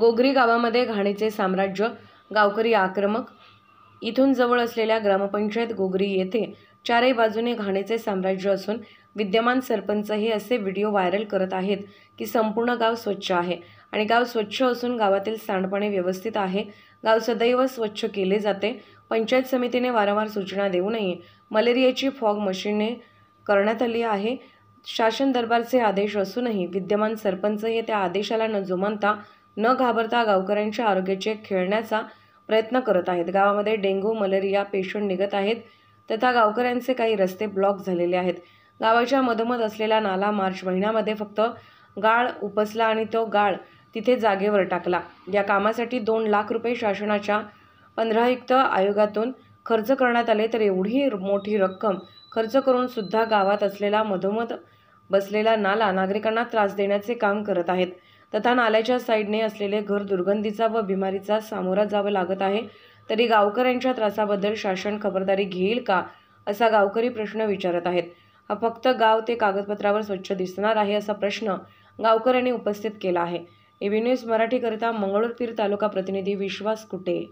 गोगरी गावामध्ये घाणीचे साम्राज्य गावकरी आक्रमक इथून जवळ असलेल्या ग्रामपंचायत गोगरी येथे चारही बाजूने घाणीचे साम्राज्य असून विद्यमान सरपंच हे असे व्हिडिओ व्हायरल करत आहेत की संपूर्ण गाव स्वच्छ आहे आणि गाव स्वच्छ असून गावातील सांडपाणी व्यवस्थित आहे गाव सदैव स्वच्छ केले जाते पंचायत समितीने वारंवार सूचना देऊ नये मलेरियाची फॉग मशीनने करण्यात आली आहे शासन दरबारचे आदेश असूनही विद्यमान सरपंच हे त्या आदेशाला न जुमानता न घाबरता गावकऱ्यांच्या आरोग्याचे खेळण्याचा प्रयत्न करत आहेत गावामध्ये डेंग्यू मलेरिया पेशंट निघत आहेत तथा गावकऱ्यांचे काही रस्ते ब्लॉक झालेले आहेत गावाच्या मधोमध असलेला नाला मार्च महिन्यामध्ये फक्त गाळ उपसला आणि तो गाळ तिथे जागेवर टाकला या कामासाठी दोन लाख रुपये शासनाच्या पंधरायुक्त आयोगातून खर्च करण्यात आले तर एवढी मोठी रक्कम खर्च करून सुद्धा गावात असलेला मधोमध बसलेला नाला नागरिकांना त्रास देण्याचे काम करत आहेत तथा नाल्याच्या साईडने असलेले घर दुर्गंधीचा व बिमारीचा सामोरा जावं लागत आहे तरी गावकऱ्यांच्या त्रासाबद्दल शासन खबरदारी घेईल का असा गावकरी प्रश्न विचारत आहेत हा फक्त गाव ते कागदपत्रावर स्वच्छ दिसणार आहे असा प्रश्न गावकऱ्यांनी उपस्थित केला आहे एबी न्यूज मराठीकरिता मंगळूरपीर तालुका प्रतिनिधी विश्वास कुटे